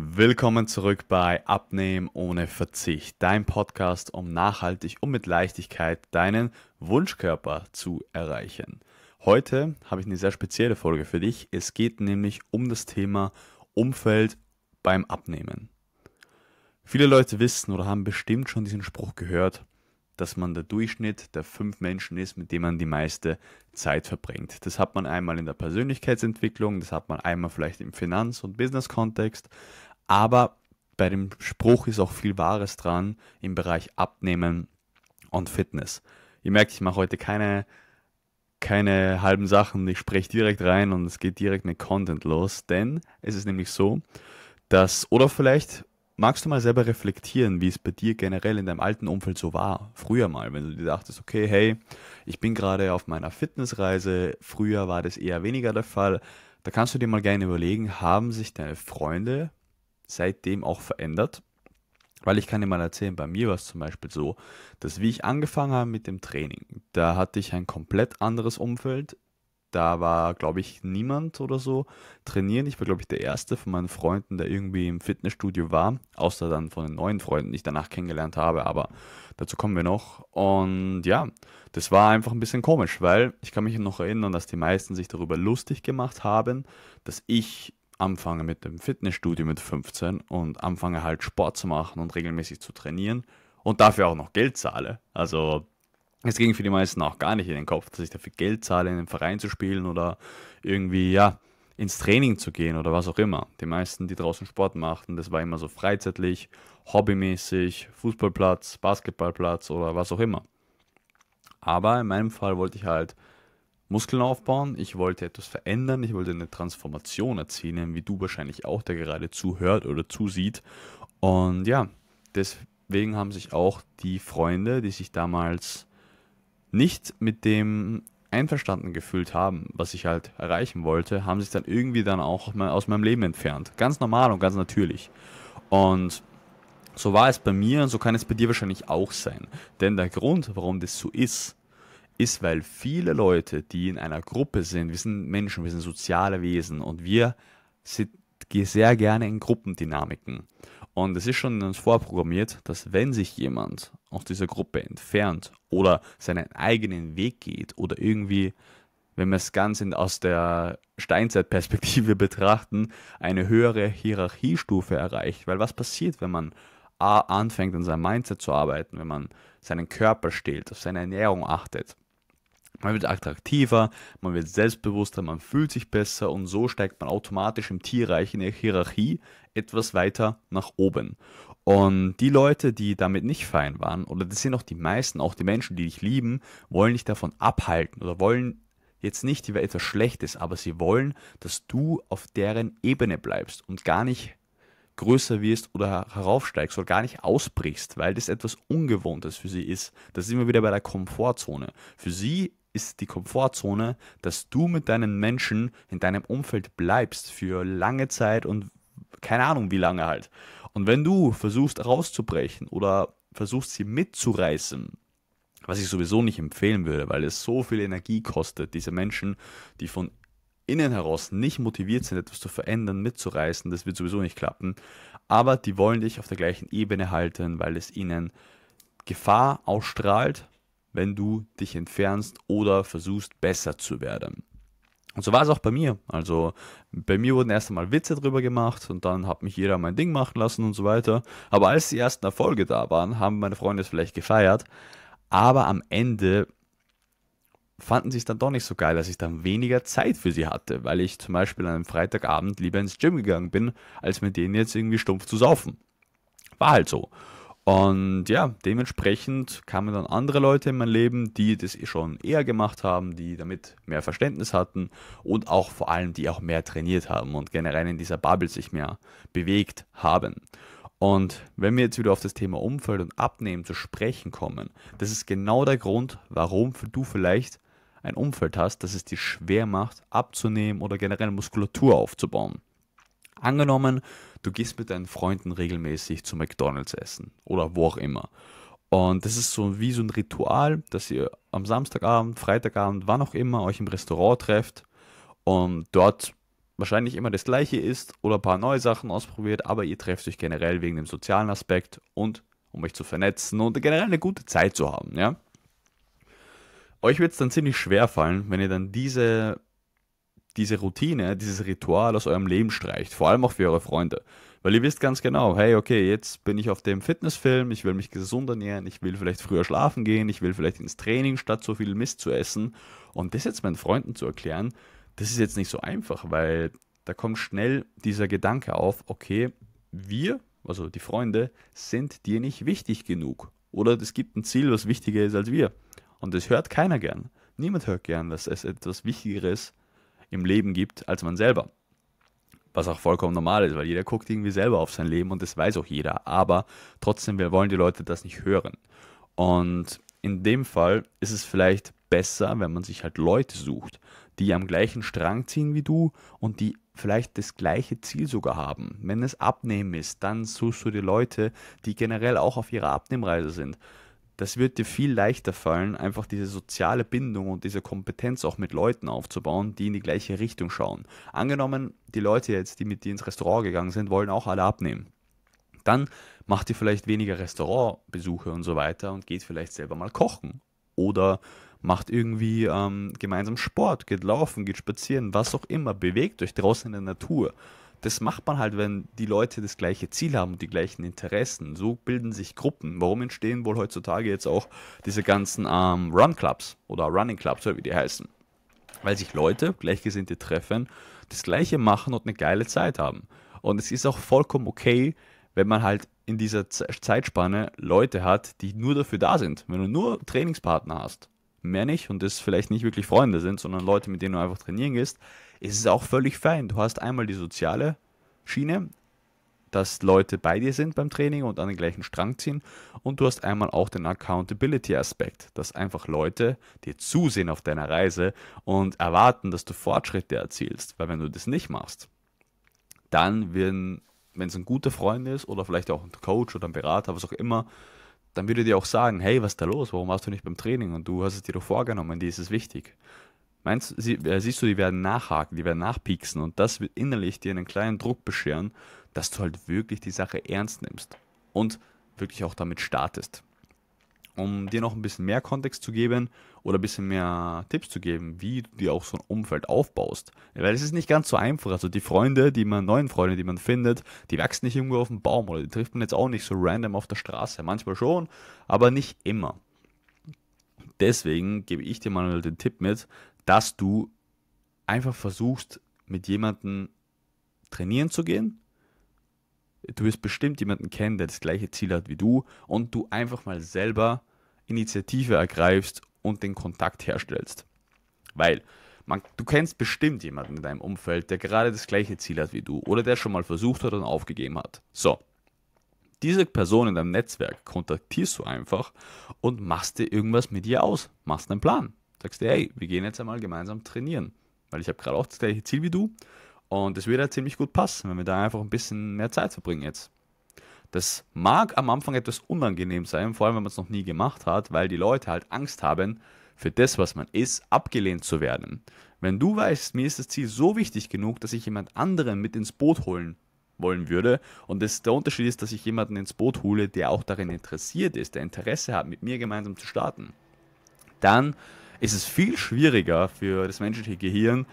Willkommen zurück bei Abnehmen ohne Verzicht, dein Podcast, um nachhaltig und mit Leichtigkeit deinen Wunschkörper zu erreichen. Heute habe ich eine sehr spezielle Folge für dich. Es geht nämlich um das Thema Umfeld beim Abnehmen. Viele Leute wissen oder haben bestimmt schon diesen Spruch gehört, dass man der Durchschnitt der fünf Menschen ist, mit dem man die meiste Zeit verbringt. Das hat man einmal in der Persönlichkeitsentwicklung, das hat man einmal vielleicht im Finanz- und Business-Kontext, aber bei dem Spruch ist auch viel Wahres dran im Bereich Abnehmen und Fitness. Ihr merkt, ich mache heute keine, keine halben Sachen. Ich spreche direkt rein und es geht direkt mit Content los. Denn es ist nämlich so, dass, oder vielleicht magst du mal selber reflektieren, wie es bei dir generell in deinem alten Umfeld so war, früher mal, wenn du dir dachtest, okay, hey, ich bin gerade auf meiner Fitnessreise, früher war das eher weniger der Fall. Da kannst du dir mal gerne überlegen, haben sich deine Freunde seitdem auch verändert. Weil ich kann dir mal erzählen, bei mir war es zum Beispiel so, dass wie ich angefangen habe mit dem Training, da hatte ich ein komplett anderes Umfeld. Da war, glaube ich, niemand oder so trainieren. Ich war, glaube ich, der Erste von meinen Freunden, der irgendwie im Fitnessstudio war, außer dann von den neuen Freunden, die ich danach kennengelernt habe. Aber dazu kommen wir noch. Und ja, das war einfach ein bisschen komisch, weil ich kann mich noch erinnern, dass die meisten sich darüber lustig gemacht haben, dass ich anfangen mit dem Fitnessstudio mit 15 und anfange halt Sport zu machen und regelmäßig zu trainieren und dafür auch noch Geld zahle. Also es ging für die meisten auch gar nicht in den Kopf, dass ich dafür Geld zahle, in den Verein zu spielen oder irgendwie, ja, ins Training zu gehen oder was auch immer. Die meisten, die draußen Sport machten, das war immer so freizeitlich, hobbymäßig, Fußballplatz, Basketballplatz oder was auch immer. Aber in meinem Fall wollte ich halt Muskeln aufbauen, ich wollte etwas verändern, ich wollte eine Transformation erzielen, wie du wahrscheinlich auch, der gerade zuhört oder zusieht. Und ja, deswegen haben sich auch die Freunde, die sich damals nicht mit dem einverstanden gefühlt haben, was ich halt erreichen wollte, haben sich dann irgendwie dann auch aus meinem Leben entfernt. Ganz normal und ganz natürlich. Und so war es bei mir und so kann es bei dir wahrscheinlich auch sein. Denn der Grund, warum das so ist, ist, weil viele Leute, die in einer Gruppe sind, wir sind Menschen, wir sind soziale Wesen und wir sind sehr gerne in Gruppendynamiken. Und es ist schon uns vorprogrammiert, dass wenn sich jemand aus dieser Gruppe entfernt oder seinen eigenen Weg geht oder irgendwie, wenn wir es ganz in, aus der Steinzeitperspektive betrachten, eine höhere Hierarchiestufe erreicht. Weil was passiert, wenn man A anfängt, an seinem Mindset zu arbeiten, wenn man seinen Körper stillt, auf seine Ernährung achtet, man wird attraktiver, man wird selbstbewusster, man fühlt sich besser und so steigt man automatisch im Tierreich in der Hierarchie etwas weiter nach oben. Und die Leute, die damit nicht fein waren, oder das sind auch die meisten, auch die Menschen, die dich lieben, wollen dich davon abhalten oder wollen jetzt nicht über etwas Schlechtes, aber sie wollen, dass du auf deren Ebene bleibst und gar nicht größer wirst oder heraufsteigst oder gar nicht ausbrichst, weil das etwas Ungewohntes für sie ist. Das ist immer wieder bei der Komfortzone. Für sie ist die Komfortzone, dass du mit deinen Menschen in deinem Umfeld bleibst für lange Zeit und keine Ahnung wie lange halt. Und wenn du versuchst rauszubrechen oder versuchst sie mitzureißen, was ich sowieso nicht empfehlen würde, weil es so viel Energie kostet, diese Menschen, die von innen heraus nicht motiviert sind, etwas zu verändern, mitzureißen, das wird sowieso nicht klappen. Aber die wollen dich auf der gleichen Ebene halten, weil es ihnen Gefahr ausstrahlt wenn du dich entfernst oder versuchst besser zu werden. Und so war es auch bei mir. Also bei mir wurden erst einmal Witze drüber gemacht und dann hat mich jeder mein Ding machen lassen und so weiter. Aber als die ersten Erfolge da waren, haben meine Freunde es vielleicht gefeiert. Aber am Ende fanden sie es dann doch nicht so geil, dass ich dann weniger Zeit für sie hatte, weil ich zum Beispiel an einem Freitagabend lieber ins Gym gegangen bin, als mit denen jetzt irgendwie stumpf zu saufen. War halt so. Und ja, dementsprechend kamen dann andere Leute in mein Leben, die das schon eher gemacht haben, die damit mehr Verständnis hatten und auch vor allem, die auch mehr trainiert haben und generell in dieser Bubble sich mehr bewegt haben. Und wenn wir jetzt wieder auf das Thema Umfeld und Abnehmen zu sprechen kommen, das ist genau der Grund, warum du vielleicht ein Umfeld hast, das es dir schwer macht, abzunehmen oder generell Muskulatur aufzubauen. Angenommen, du gehst mit deinen Freunden regelmäßig zu McDonald's essen oder wo auch immer. Und das ist so wie so ein Ritual, dass ihr am Samstagabend, Freitagabend, wann auch immer euch im Restaurant trefft und dort wahrscheinlich immer das gleiche isst oder ein paar neue Sachen ausprobiert, aber ihr trefft euch generell wegen dem sozialen Aspekt und um euch zu vernetzen und generell eine gute Zeit zu haben, ja. Euch wird es dann ziemlich schwer fallen, wenn ihr dann diese diese Routine, dieses Ritual aus eurem Leben streicht, vor allem auch für eure Freunde. Weil ihr wisst ganz genau, hey, okay, jetzt bin ich auf dem Fitnessfilm, ich will mich gesund ernähren, ich will vielleicht früher schlafen gehen, ich will vielleicht ins Training, statt so viel Mist zu essen. Und das jetzt meinen Freunden zu erklären, das ist jetzt nicht so einfach, weil da kommt schnell dieser Gedanke auf, okay, wir, also die Freunde, sind dir nicht wichtig genug. Oder es gibt ein Ziel, was wichtiger ist als wir. Und das hört keiner gern. Niemand hört gern, dass es etwas Wichtigeres im Leben gibt als man selber. Was auch vollkommen normal ist, weil jeder guckt irgendwie selber auf sein Leben und das weiß auch jeder. Aber trotzdem, wir wollen die Leute das nicht hören. Und in dem Fall ist es vielleicht besser, wenn man sich halt Leute sucht, die am gleichen Strang ziehen wie du und die vielleicht das gleiche Ziel sogar haben. Wenn es Abnehmen ist, dann suchst du die Leute, die generell auch auf ihrer Abnehmreise sind das wird dir viel leichter fallen, einfach diese soziale Bindung und diese Kompetenz auch mit Leuten aufzubauen, die in die gleiche Richtung schauen. Angenommen, die Leute jetzt, die mit dir ins Restaurant gegangen sind, wollen auch alle abnehmen. Dann macht ihr vielleicht weniger Restaurantbesuche und so weiter und geht vielleicht selber mal kochen. Oder macht irgendwie ähm, gemeinsam Sport, geht laufen, geht spazieren, was auch immer, bewegt euch draußen in der Natur das macht man halt, wenn die Leute das gleiche Ziel haben und die gleichen Interessen. So bilden sich Gruppen. Warum entstehen wohl heutzutage jetzt auch diese ganzen ähm, Run-Clubs oder Running-Clubs, wie die heißen? Weil sich Leute, Gleichgesinnte treffen, das Gleiche machen und eine geile Zeit haben. Und es ist auch vollkommen okay, wenn man halt in dieser Zeitspanne Leute hat, die nur dafür da sind. Wenn du nur Trainingspartner hast, mehr nicht und das vielleicht nicht wirklich Freunde sind, sondern Leute, mit denen du einfach trainieren gehst, es ist auch völlig fein. Du hast einmal die soziale Schiene, dass Leute bei dir sind beim Training und an den gleichen Strang ziehen. Und du hast einmal auch den Accountability-Aspekt, dass einfach Leute dir zusehen auf deiner Reise und erwarten, dass du Fortschritte erzielst. Weil wenn du das nicht machst, dann werden, wenn es ein guter Freund ist oder vielleicht auch ein Coach oder ein Berater, was auch immer, dann würde dir auch sagen, hey, was ist da los? Warum warst du nicht beim Training? Und du hast es dir doch vorgenommen, dir ist es wichtig meinst, sie, äh, siehst du, die werden nachhaken, die werden nachpieksen und das wird innerlich dir einen kleinen Druck bescheren, dass du halt wirklich die Sache ernst nimmst und wirklich auch damit startest. Um dir noch ein bisschen mehr Kontext zu geben oder ein bisschen mehr Tipps zu geben, wie du dir auch so ein Umfeld aufbaust. Weil es ist nicht ganz so einfach. Also die Freunde, die man, neuen Freunde, die man findet, die wachsen nicht irgendwo auf dem Baum oder die trifft man jetzt auch nicht so random auf der Straße. Manchmal schon, aber nicht immer deswegen gebe ich dir mal den Tipp mit, dass du einfach versuchst, mit jemandem trainieren zu gehen. Du wirst bestimmt jemanden kennen, der das gleiche Ziel hat wie du und du einfach mal selber Initiative ergreifst und den Kontakt herstellst. Weil man, du kennst bestimmt jemanden in deinem Umfeld, der gerade das gleiche Ziel hat wie du oder der schon mal versucht hat und aufgegeben hat. So, diese Person in deinem Netzwerk kontaktierst du einfach und machst dir irgendwas mit ihr aus, machst einen Plan sagst du, hey, wir gehen jetzt einmal gemeinsam trainieren. Weil ich habe gerade auch das gleiche Ziel wie du und es würde ja ziemlich gut passen, wenn wir da einfach ein bisschen mehr Zeit verbringen jetzt. Das mag am Anfang etwas unangenehm sein, vor allem wenn man es noch nie gemacht hat, weil die Leute halt Angst haben, für das, was man ist, abgelehnt zu werden. Wenn du weißt, mir ist das Ziel so wichtig genug, dass ich jemand anderen mit ins Boot holen wollen würde und das, der Unterschied ist, dass ich jemanden ins Boot hole, der auch darin interessiert ist, der Interesse hat, mit mir gemeinsam zu starten, dann ist es viel schwieriger für das menschliche Gehirn,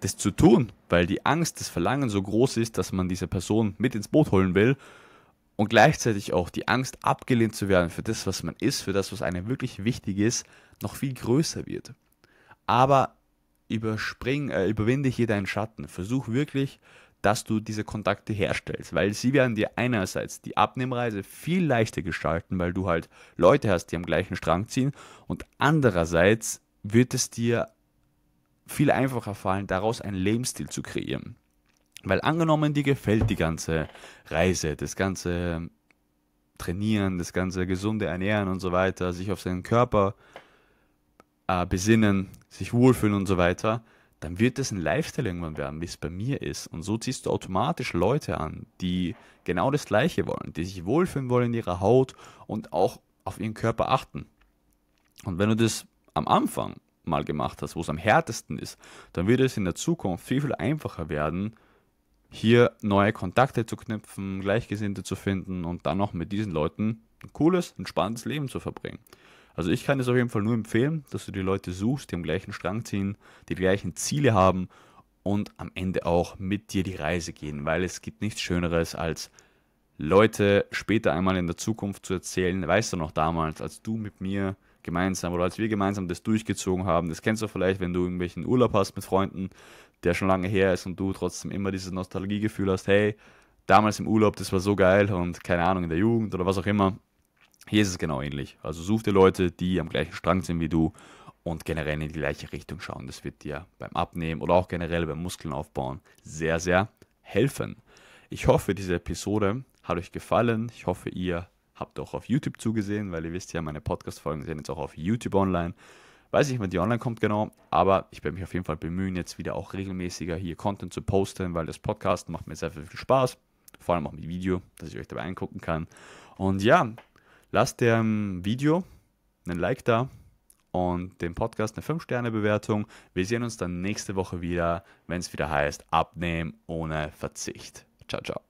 das zu tun, weil die Angst, das Verlangen so groß ist, dass man diese Person mit ins Boot holen will und gleichzeitig auch die Angst, abgelehnt zu werden für das, was man ist, für das, was einem wirklich wichtig ist, noch viel größer wird. Aber überspring, äh, überwinde hier deinen Schatten. Versuch wirklich, dass du diese Kontakte herstellst, weil sie werden dir einerseits die Abnehmreise viel leichter gestalten, weil du halt Leute hast, die am gleichen Strang ziehen und andererseits wird es dir viel einfacher fallen, daraus einen Lebensstil zu kreieren. Weil angenommen, dir gefällt die ganze Reise, das ganze Trainieren, das ganze gesunde Ernähren und so weiter, sich auf seinen Körper äh, besinnen, sich wohlfühlen und so weiter, dann wird es ein Lifestyle irgendwann werden, wie es bei mir ist. Und so ziehst du automatisch Leute an, die genau das Gleiche wollen, die sich wohlfühlen wollen in ihrer Haut und auch auf ihren Körper achten. Und wenn du das am Anfang mal gemacht hast, wo es am härtesten ist, dann wird es in der Zukunft viel, viel einfacher werden, hier neue Kontakte zu knüpfen, Gleichgesinnte zu finden und dann noch mit diesen Leuten ein cooles, entspanntes Leben zu verbringen. Also ich kann es auf jeden Fall nur empfehlen, dass du die Leute suchst, die am gleichen Strang ziehen, die, die gleichen Ziele haben und am Ende auch mit dir die Reise gehen, weil es gibt nichts Schöneres als Leute später einmal in der Zukunft zu erzählen, weißt du noch damals, als du mit mir gemeinsam oder als wir gemeinsam das durchgezogen haben. Das kennst du vielleicht, wenn du irgendwelchen Urlaub hast mit Freunden, der schon lange her ist und du trotzdem immer dieses Nostalgiegefühl hast, hey, damals im Urlaub, das war so geil und keine Ahnung, in der Jugend oder was auch immer. Hier ist es genau ähnlich. Also such dir Leute, die am gleichen Strang sind wie du und generell in die gleiche Richtung schauen. Das wird dir beim Abnehmen oder auch generell beim Muskeln aufbauen sehr, sehr helfen. Ich hoffe, diese Episode hat euch gefallen. Ich hoffe, ihr habt auch auf YouTube zugesehen, weil ihr wisst ja, meine Podcast-Folgen sind jetzt auch auf YouTube online. Weiß nicht, wann die online kommt genau, aber ich werde mich auf jeden Fall bemühen, jetzt wieder auch regelmäßiger hier Content zu posten, weil das Podcast macht mir sehr viel Spaß. Vor allem auch mit Video, dass ich euch dabei angucken kann. Und ja, lasst dem Video einen Like da und dem Podcast eine 5-Sterne-Bewertung. Wir sehen uns dann nächste Woche wieder, wenn es wieder heißt Abnehmen ohne Verzicht. Ciao, ciao.